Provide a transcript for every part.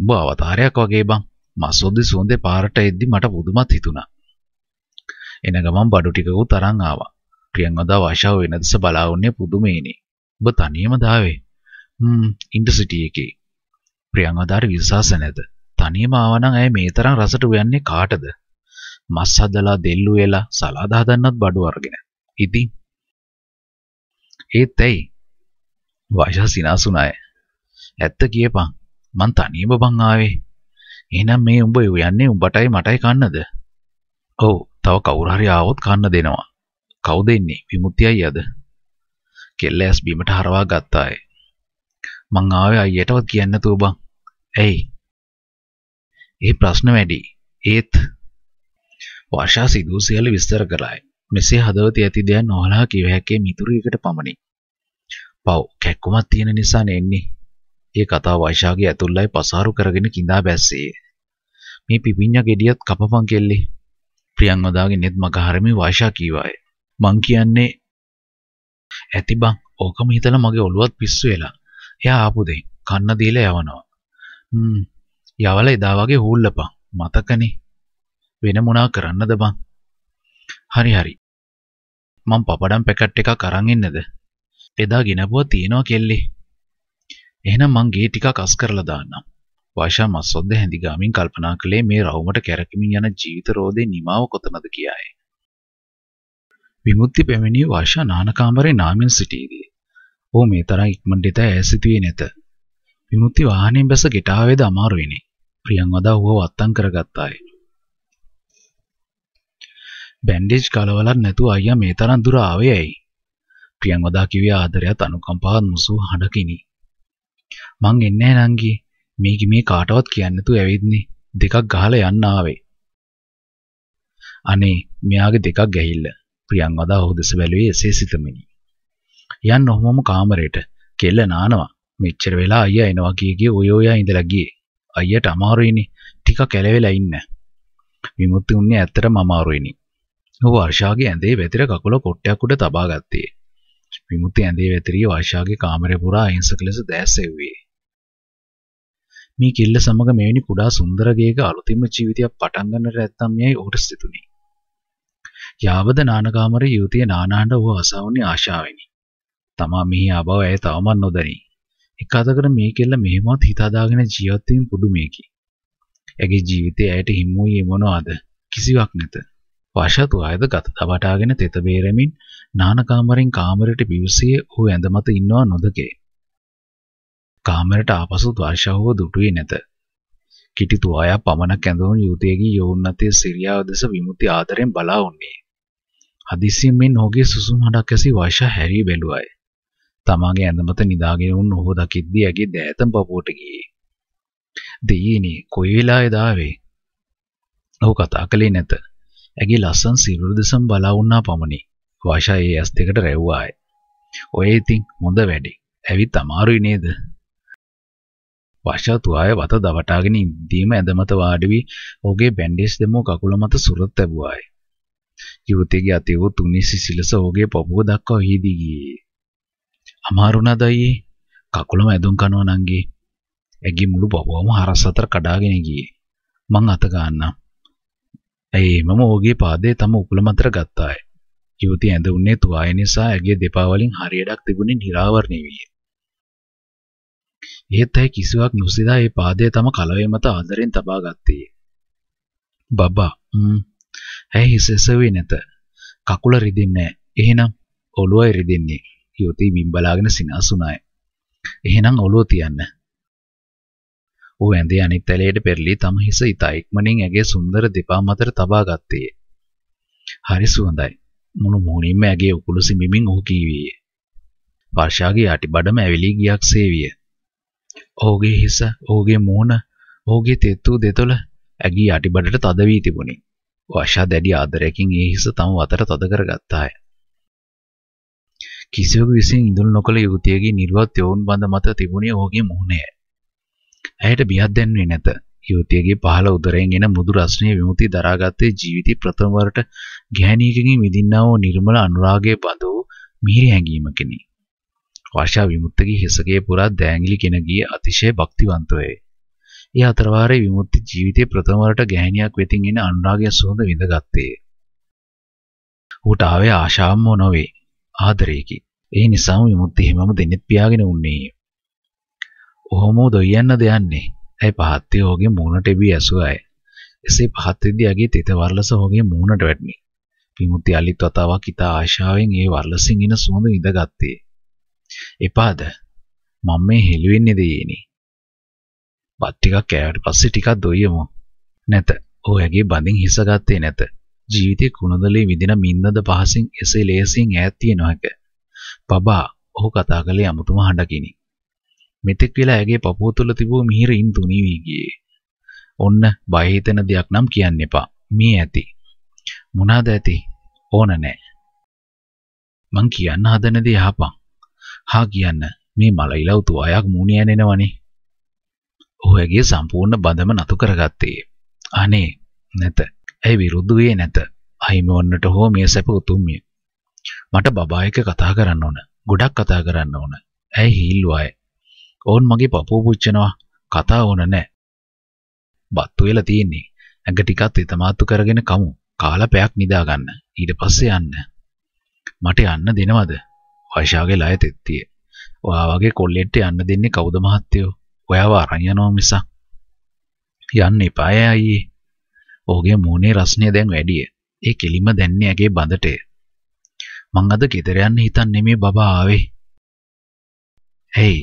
උඹ අවතාරයක් වගේ බං. මස්සොද්දි සුවඳේ පාරට එද්දි මට පුදුමත් හිතුණා. එන ගමන් බඩු ටිකකුත් අරන් ආවා. ප්‍රියංවදා වාෂාව වෙන දෙස බලා උන්නේ පුදුමේනේ. උඹ තනියම දාවේ. හ්ම් ඉන්ටර්සිටි එකේ. ප්‍රියංවදාට විශ්වාස නැද? තනියම ආවනම් ඇයි මේ තරම් රසට උයන්නේ කාටද? මස් හදලා දෙල්ලු වෙලා සලාද හදන්නත් බඩු අරගෙන. ඉතින් ඒත් ඇයි? වාෂා සිනාසුනාය. ඇත්ත කියපන්. මං තනියම බං ආවේ. එහෙනම් මේ උඹ යන්නේ උඹටයි මටයි කන්නද? ඔව්, තව කවුරු හරි ආවොත් කන්න දෙනවා. කවුද ඉන්නේ? විමුක්තියයි අද. කෙල්ල ඇස් බීමට හරවා ගත්තාය. මං ආවේ අයියටවත් කියන්න නැතුව බං. ඇයි? ඒ ප්‍රශ්න වැඩි. ඒත් වර්ෂා සිදු සියල්ල විස්තර කළායි. මෙසේ හදවතේ ඇති දෙයන් නොහලා කිව හැකේ මිතුරු එකට පමණි. පව් කැක්කුමක් තියෙන නිසා නෙන්නේ. ඒ කතාව වෛශාගේ ඇතුල්ලයි පසාරු කරගෙන කිඳා බැස්සේ. මේ පිපිඤ්ඤා ගෙඩියත් කපපන් කෙල්ලේ. ප්‍රියන්වදාගේ net මග හරමේ වෛශා කීවාය. මං කියන්නේ ඇති බං ඕකම හිතලා මගේ ඔළුවත් පිස්සු වෙලා. එයා ආපු දෙයින් කන්න දීලා යවනවා. හ්ම් යවලා එදා වගේ හූල්ලපන්. මතකනේ. වෙන මොනා කරන්නද බං? හරි හරි. මං පපඩම් පැකට් එකක් අරන් එන්නද? එදා ගිනපුවා තියනවා කෙල්ලේ. එහෙනම් මං ගේ ටිකක් අස් කරලා දාන්නම්. වාෂා මස්සොද්ද හැඳිගාමින් කල්පනා කළේ මේ රවුමට කැරකෙමින් යන ජීවිත රෝදේ නිමාව කොතනද කියායි. විමුක්ති පැමිණි වාෂා නාන කාමරේ නාමින් සිටීදී. "ඕ මේ තරම් ඉක්මනට ඉත ඇසිතුවේ නැත. විමුක්ති වාහනයෙන් බැස ගෙට ආවේද අමාරුවෙනි." ප්‍රියන්වදා ඌව වත්තම් කරගත්තාය. බැන්ඩේජ් කලවලක් නැතුව අයියා මේ තරම් දුර ආවේ ඇයි? ප්‍රියන්වදා කිව්වේ ආදරයත් අනුකම්පාවත් මුසු හඬකිනි. මං එන්නේ නැහැ නංගි. මේක මේ කාටවත් කියන්න නැතුව ඇවිත්නේ. දෙකක් ගහලා යන්න ආවේ. අනේ මෙයාගේ දෙකක් ගැහිල්ල. ප්‍රියංවදා ඔහු දෙස බැලුවේ එසේ සිතමිනි. යන්න ඔහොමම කාමරයට. කෙල්ල නානවා. මෙච්චර වෙලා අයියා එනවා කිය කිය ඔය ඔයා ඉඳලා ගියේ. අයියට අමාරුයිනේ. ටික කැලවෙලා ඉන්න. විමුක්ති උන්නේ ඇත්තටම අමාරුයිනේ. ඔහු වර්ෂාගේ ඇඳේ වැතිර කකුල කොට්ටයක් උඩ තබා ගත්තේ. විමුක්ති ඇඳේ වැතිරී වෛශාගේ කාමරය පුරා අහිංසක ලෙස දැස්සෙව්වේ. මේ කිල්ල සමග මෙවැනි කුඩා සුන්දර ගේක අලුතින්ම ජීවිතයක් පටන් ගන්නට ඇත්තම් යයි ඔහුට සිතුණි. යාවද නානකාමරයේ යුවතිය නානාණ්ඩ ඔහු අසවන්නේ ආශාවෙනි. තමා මෙහි ආබව ඇය තවමත් නොදනී. එක අතකට මේ කෙල්ල මෙහෙමත් හිත හදාගෙන ජීවත් වීම පුදුමයකි. ඇගේ ජීවිතයේ ඇයට හිමු වූයේ මොනවාද? කිසිවක් නැත. වාෂාතු ආයද ගත දබටාගෙන තෙත බේරෙමින් නානකාමරෙන් කාමරයට පිවිසී ඔහු ඇඳ මත ඉන්නවා නොදකේ. කාමරට ආපසු දර්ශවව දුටුවේ නැත. කිටි තුවායක් පමණක් ඇඳවුණු යුවතියගේ යෝන්නතේ සිරියාව දෙස විමුති ආදරෙන් බලා උන්නේ. හදිසියෙන් මෙන් ඔහුගේ සුසුම් හඬක් ඇසී වර්ෂා හැරී බැලුවයි. තමාගේ ඇඳ මත නිදාගෙන වුණ ඔහු දකිද්දී ඇගේ දෑතම් පපුවට ගියේ. "දෙයියනේ, කොයි වෙලාවේද ආවේ?" ඔහු කතා කළේ නැත. ඇගේ ලස්සන සිරුර දෙසම බලා වුණා පමණි. වාෂා ඒ ඇස් දෙකට රැව්වාය. ඔය ඉතින් හොඳ වැඩි. ඇවිත් අමාරුයි නේද? වාෂා තුආය වත දවටාගෙන ඉඳීම ඇඳ මත වාඩි වී ඔහුගේ බැන්ඩේජ් දෙමෝ කකුල මත සුරත් ලැබුවාය. යුවතියගේ අතේ වූ තුනි සිසිලස ඔහුගේ පපුව දක්වා වීදී ගියේ. අමාරු නදයි කකුලම ඇඳුම් කනවා නංගි. ඇගේ මුළු පපුවම හරස් අතර කඩාගෙන ගියේ. මං අත ගන්නම්. ඇයි මම ඔහුගේ පාදයේ තම උකුල මතර ගත්තාය. යුවතිය ඇඳුන්නේ තුවාය නිසා ඇගේ දෙපා වලින් හරියටක් තිබුණේ නිරාවරණය විය. එහෙත් ඇය කිසිවක් නොසිතා ඒ පාදය තම කලවය මත ආදරෙන් තබා ගත්තේ. බබා ම්ම් ඇය හිස එසවේ නැත. කකුල රිදෙන්නේ එහෙනම් ඔළුවයි රිදෙන්නේ. යුවතිය බිම් බලාගෙන සිනාසුනායි. එහෙනම් ඔළුව තියන්න. ඌ ඇඳේ අනිත් ඇලයට පෙරලී තම හිස ඉතා ඉක්මනින් ඇගේ සුන්දර දෙපා මතට තබා ගත්තේ. හරි සුවඳයි. මුළු මුහුණින්ම ඇගේ උකුළු සිඹිමින් ඔහු කීවේය. වර්ෂාගේ යටිබඩම ඇවිලී ගියක්සේ විය. ඔහුගේ හිස, ඔහුගේ මුහුණ, ඔහුගේ තෙත්තු දෙතොල ඇගේ යටිබඩට තද වී තිබුණි. වර්ෂා දැඩි ආදරයකින් ඒ හිස තම වතට තද කරගත්තාය. කිසිවෙකු විසින් ඉඳුල් නොකළ යුවතියගේ නිර්වත් යොවුන් බඳ මත තිබුණේ ඔහුගේ මුහුණය. ඇයට බියක් දැන්වේ නැත. යුවතියගේ පහළ උදරයෙන් එන මුදු රස්නේ විමුති දරාගත්තේ ජීවිතේ ප්‍රථම වරට ගැහණියකගෙන් විඳින්නා වූ නිර්මල අනුරාගයේ බඳ වූ මිහිරි හැඟීමකිනි. වර්ෂා විමුක්තගේ හිසකයේ පුරා දෑංගිලි කෙන ගිය අතිශය භක්තිවන්ත වේ. ඒ අතරවාරයේ විමුක්ති ජීවිතයේ ප්‍රථම වරට ගැහණියක් වෙතින් එන අනුරාගයේ සුවඳ විඳගත්තේ. ඌට ආවේ ආශාවම නොවේ ආදරයකි. ඒ නිසාම විමුක්ති හැමම දෙනෙත් පියාගෙන උන්නේය. ඔහොම දොයන්න දෙයන්නේ. ඇයි පහත්තේ ඔහුගේ මූණට එබී ඇසුවයි. එසේ පහත් වෙද්දී අගේ තෙත වර්ලස ඔහුගේ මූණට වැටුනි. විමුති අලිත් වතාවක් ඉතා ආශාවෙන් ඒ වර්ලසිංහින සුවඳ විඳගත්තේ. එපාද මම මේ හෙළි වෙන්නේ දෙයේනි. බත් ටිකක් කෑවට පස්සේ ටිකක් දොයමු. නැත. ඔයගේ බඳින් හිසගත්තේ නැත. ජීවිතේ කුණදලේ විඳින මින්නද පහසින් එසේ ලේසියෙන් ඈත් තියෙනවක. බබා ඔහු කතා කළේ අමුතුම හඬකිනි. මෙතෙක් වෙලා ඇගේ පපුව තුල තිබූ මිහිරින් තුනී වී ගියේ. ඔන්න බය හිතෙන දෙයක් නම් කියන්න එපා. මේ ඇති. මොනහද ඇති ඕන නෑ. මං කියන්න හදන දේ යහපන්. හා කියන්න මේ මල ඉලව්තු අයක් මූණේ ඇනෙනවනේ. ඔහුගේ සම්පූර්ණ බඳම නතු කරගත්තේ. අනේ නැත. ඇයි විරුද්ධ වෙන්නේ නැත. අහිමි වන්නට හෝ මේ සැප උතුම්ය. මට බබා එක්ක කතා කරන්න ඕන. ගොඩක් කතා කරන්න ඕන. ඇයි හීල් වය. ඕන් මගේ පපුව පුච්චනවා. කතා ඕන නැහැ. බත් වෙලා තියෙන්නේ. ඇඟ ටිකක් හිතමාතු කරගෙන කමු. කාලා පැයක් නිදා ගන්න. ඊට පස්සේ යන්න. මට යන්න දෙනවද? වෛශාගේ ලය තෙත්තිය. ඔයා වගේ කොල්ලෙක්ට යන්න දෙන්නේ කවුද මහත්තයෝ? ඔයාව අරන් යනවා මිස. යන්න එපාය අයියේ. ඔහුගේ මූණේ රස්නේ දැන් වැඩිය. ඒ කෙලිම දැන්නේ ඇගේ බඳටය. මං අද ගෙදර යන්න හිතන්නේ මේ බබා ආවේ. ඇයි?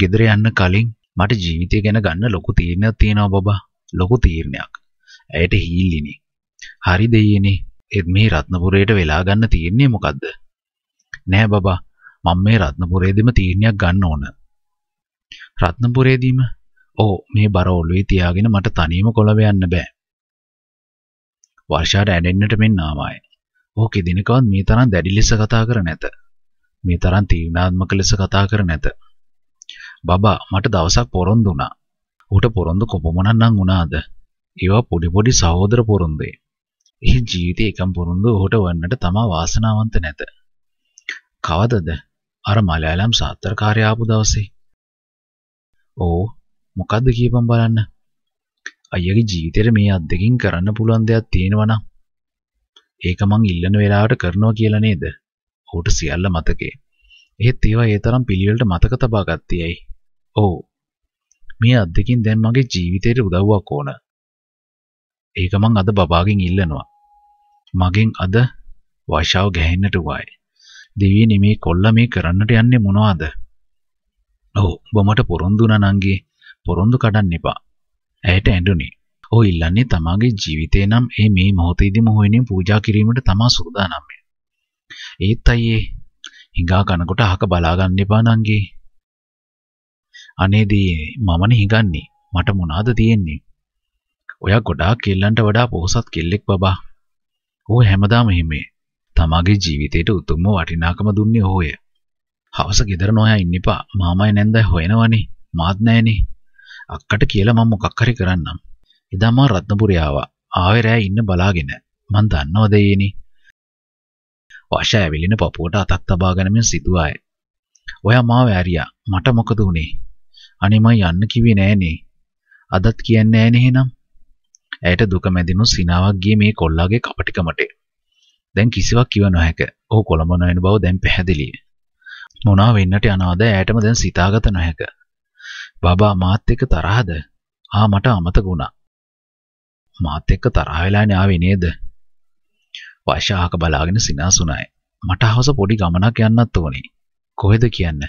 ගෙදර යන්න කලින් මට ජීවිතය ගැන ගන්න ලොකු තීරණයක් තියෙනවා බබා. ලොකු තීරණයක්. ඇයට හීල්ලිනේ. හරි දෙයියනේ. ඒත් මේ රත්නපුරේට වෙලා ගන්න තියෙන්නේ මොකද්ද? නෑ බබා. මම මේ රත්නපුරේදීම තීරණයක් ගන්න ඕන. රත්නපුරේදීම? ඕ මේ බර ඔළුවේ තියාගෙන මට තනියම කොළඹ යන්න බෑ. වර්ෂාට ඇඬෙන්නට මෙන්න ආවාය. ඔහු කෙදිනකවත් මේ තරම් දැඩි ලෙස කතා කර නැත. මේ තරම් තීරණාත්මක ලෙස කතා කර නැත. බබා මට දවසක් පොරොන්දු වුණා. ඌට පොරොන්දු කොපමණක් නම් වුණාද? ඒවා පොඩි පොඩි සහෝදර පොරොන්දේ. එහි ජීවිතේ එකම් පොරොන්දු ඔහුට වන්නට තමා වාසනාවන්ත නැත. කවදද? අර මලයාලම් සාත්තරකාරය ආපු දවසේ. ඕ මොකද්ද කියපම් බලන්න. අයියාගේ ජීවිතේට මේ අත් දෙකින් කරන්න පුළුවන් දෙයක් තියෙනවා නම් ඒක මං ඉල්ලන වෙලාවට කරනවා කියලා නේද? ඔහුට සියල්ල මතකේ. එහෙත් ඒවා ඒ තරම් පිළිවෙලට මතක තබා ගත්තේයි. ඔව්. මේ අත් දෙකින් දැන් මගේ ජීවිතේට උදව්වක් ඕන. ඒක මං අද බබාගෙන් ඉල්ලනවා. මගෙන් අද වයිෂාව ගැහෙන්නට වුවයි. දෙවියනි මේ කොල්ල මේ කරන්නට යන්නේ මොනවද? ඔව් ඔබ මට පොරොන්දු නංගි පොරොන්දු කඩන්න එපා. ඇයට ඇඬුනි. ඔහු ඉල්ලන්නේ තමාගේ ජීවිතේ නම් ඒ මේ මොහොතේදීම හොයනින් පූජා කිරීමට තමා සූදානම් වෙන්නේ. ඒත් අයියේ හිඟා කනකොට අහක බලා ගන්න එපා නංගි. අනේදී මමනේ හිඟන්නේ. මට මොනවාද තියෙන්නේ? ඔයා ගොඩාක් කෙල්ලන්ට වඩා පොහසත් කෙල්ලෙක් බබා. ඔහු හැමදාම හිමේ. තමාගේ ජීවිතයට උතුම්ම වටිනාකම දුන්නේ ඔහුය. හවස ගෙදර නොයා ඉන්න එපා. මාමයි නැන්දයි හොයනවනේ. මාත් නෑනේ. අක්කට කියලා මම මොකක් හරි කරන්නම්. එදා මම රත්නපුරේ ආවා. ආවේ රෑ ඉන්න බලාගෙන. මං දන්නව දෙයේනේ. වශය ඇවිලින පපුවට අතක් තබා ගනිමින් සිතුවාය. ඔයා මාව ඇරියා. මට මොකද උනේ? අනේ මම යන්න කිව්වේ නෑනේ. අදත් කියන්නේ නෑනේ එහෙනම්. ඇයට දුක මැදිනු සිනාවක් ගියේ මේ කොල්ලාගේ කපටිකමට. දැන් කිසිවක් කිව නොහැක. ඔහු කොළඹ නොයන බව දැන් පැහැදිලිය. මොනා වෙන්නට යනවාද ඇයටම දැන් සිතාගත නොහැක. බබා මාත් එක්ක තරහද? ආ මට අමතක වුණා. මාත් එක්ක තරහ වෙලානේ ආවේ නේද? වෛශාහක බලාගෙන සිනාසුණායි. මට හවස පොඩි ගමනක් යන්නත් ඕනේ. කොහෙද කියන්නේ?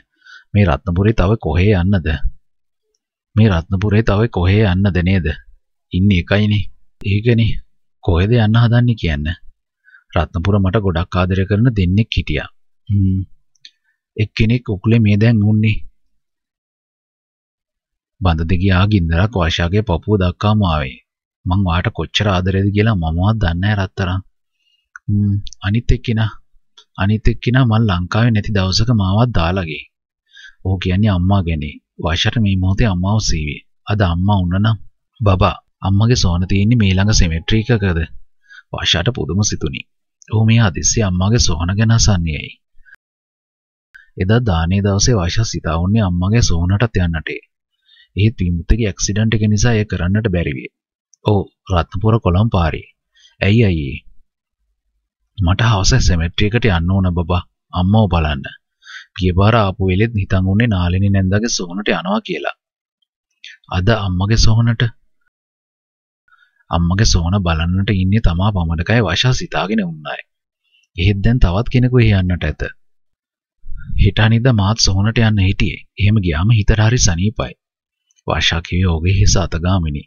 මේ රත්නපුරේ තව කොහේ යන්නද? මේ රත්නපුරේ තව කොහේ යන්නද නේද? ඉන්නේ එකයිනේ. ඒකනේ කොහෙද යන්න හදන්නේ කියන්න. රත්නපුර මට ගොඩක් ආදරය කරන දෙන්නෙක් හිටියා. හ්ම්. එක්කෙනෙක් උකුලේ මේ දැන් උන්නේ. බඳ දෙගිය ආගින්දරක් වාෂාගේ පපුව දක්වාම ආවේ. මං වාට කොච්චර ආදරේද කියලා මමවත් දන්නේ නැහැ රත්තරන්. හ්ම් අනිත් එක්කිනා අනිත් එක්කිනා මං ලංකාවේ නැති දවසක මාවත් දාලා ගියේ. ඕක කියන්නේ අම්මා ගැනේ. වාෂාට මේ මොහොතේ අම්මාව සීවේ. අද අම්මා උනනම් බබා අම්මගේ සොහන තියෙන්නේ මේ ළඟ සිමෙට්‍රිකකද? වර්ෂාට පුදුම සිතුනි. ඔහු මේ හදිස්සිය අම්මගේ සොහන ගැන අසන්නේයි. එදා දානේ දවසේ වර්ෂා සිතා වුණේ අම්මගේ සොහනටත් යන්නටේ. එහෙත් විමුක්තිගේ ඇක්සිඩන්ට් එක නිසා එය කරන්නට බැරි විය. ඔව් රත්නපුර කොළඹ පාරේ. ඇයි අයියේ? මට හවස සිමෙට්‍රි එකට යන්න ඕන බබා. අම්මව බලන්න. ගිය පාර ආපු වෙලෙත් හිතන් උනේ නාලිනී නැන්දාගේ සොහනට යනවා කියලා. අද අම්මගේ සොහනට අම්මගේ සෝන බලන්නට ඉන්නේ තමා පමණකයි වශා සිතාගෙන උන්නයි. එහෙත් දැන් තවත් කෙනෙකු එහි යන්නට ඇත. හිට අනිද්දා මාත් සෝනට යන්න හිටියේ. එහෙම ගියාම හිතට හරි සනීපයි. වශා කිව්වේ ඔහුගේ හිස අතගාමිනි.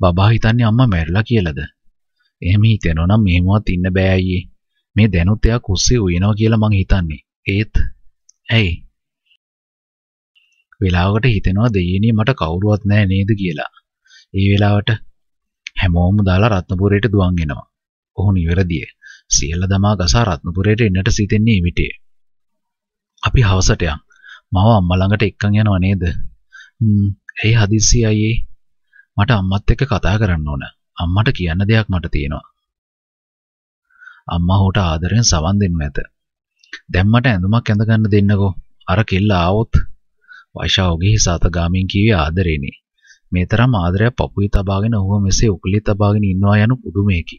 බබා හිතන්නේ අම්මා මැරිලා කියලාද? එහෙම හිතෙනවා නම් මෙහෙමවත් ඉන්න බෑ අයියේ. මේ දැනුත් එයා කුස්සේ උයනවා කියලා මං හිතන්නේ. ඒත් ඇයි? වෙලාවකට හිතෙනවා දෙයියනේ මට කවුරුවත් නැහැ නේද කියලා. ඒ වෙලාවට හැමෝම දාලා රත්නපුරයට දුවන් එනවා. ඔහු නිවැරදිය. සියල්ල දමා ගසා රත්නපුරයට එන්නට සිතෙන්නේ විටේ. අපි හවසට යන්. මව අම්මා ළඟට එක්කන් යනව නේද? හ්ම්. ඇයි හදිස්සි අයියේ? මට අම්මත් එක්ක කතා කරන්න ඕන. අම්මට කියන්න දෙයක් මට තියෙනවා. අම්මා හොට ආදරෙන් සවන් දෙන්න ඇත. දැන් මට ඇඳුමක් ඇඳ ගන්න දෙන්නකෝ. අර කෙල්ල ආවොත් වයිෂාවගේ හිස අත ගාමින් කිව්වේ ආදරේනේ. මේ තරම් ආදරයක් පපුවේ තබාගෙන ඔහුව මෙසේ උකුලේ තබාගෙන ඉන්නවා යනු පුදුමයකි.